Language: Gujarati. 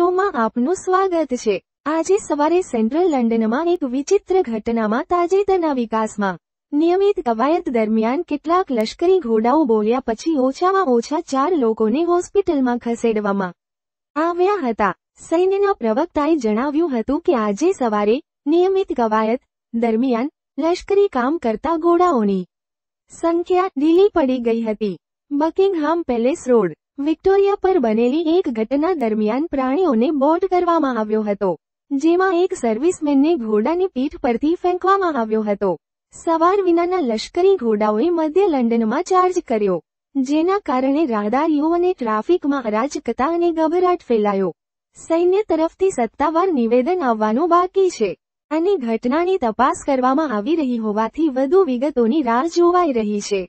શોમાં આપનું સ્વાગત છે આજે સવારે સેન્ટ્રલ લંડનમાં એક વિચિત્ર ઘટનામાં તાજેતરના વિકાસમાં નિયમિત કવાયત દરમિયાન કેટલાક લશ્કરી ઘોડાઓ બોલ્યા પછી ઓછામાં ઓછા ચાર લોકોને હોસ્પિટલમાં ખસેડવામાં આવ્યા હતા સૈન્યના પ્રવક્તાએ જણાવ્યું હતું કે આજે સવારે નિયમિત કવાયત દરમિયાન લશ્કરી કામ કરતા ઘોડાઓની સંખ્યા ઢીલી પડી ગઈ હતી બકિંગહામ પેલેસ રોડ વિક્ટોરિયા પર બનેલી એક ઘટના દરમિયાન પ્રાણીઓને બોટ કરવામાં આવ્યો હતો જેમાં એક સર્વિસમેનને ઘોડાની પીઠ પરથી ફેંકવામાં આવ્યો હતો સવાર વિનાના લશ્કરી ઘોડાઓએ મધ્ય લંડનમાં ચાર્જ કર્યો જેના કારણે રાહદારીઓને ટ્રાફિકમાં અરાજકતા અને ગભરાટ ફેલાયો સૈન્ય તરફથી સત્તાવાર નિવેદન આવવાનું બાકી છે અને ઘટનાની તપાસ કરવામાં આવી રહી હોવાથી વધુ વિગતોની રાહ જોવાઈ રહી છે